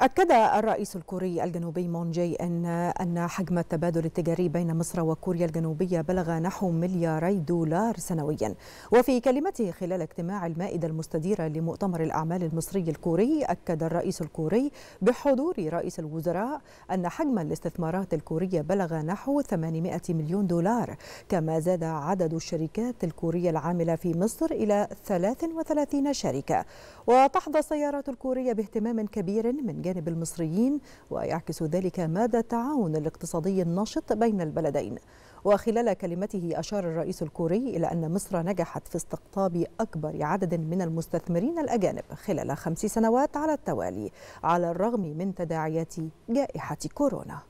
أكد الرئيس الكوري الجنوبي مون جي إن أن حجم التبادل التجاري بين مصر وكوريا الجنوبية بلغ نحو ملياري دولار سنويا وفي كلمته خلال اجتماع المائدة المستديرة لمؤتمر الأعمال المصري الكوري أكد الرئيس الكوري بحضور رئيس الوزراء أن حجم الاستثمارات الكورية بلغ نحو 800 مليون دولار كما زاد عدد الشركات الكورية العاملة في مصر إلى 33 شركة وتحظى السيارات الكورية باهتمام كبير من جانب الأجانب المصريين ويعكس ذلك مدى التعاون الاقتصادي النشط بين البلدين وخلال كلمته أشار الرئيس الكوري إلى أن مصر نجحت في استقطاب أكبر عدد من المستثمرين الأجانب خلال خمس سنوات على التوالي على الرغم من تداعيات جائحة كورونا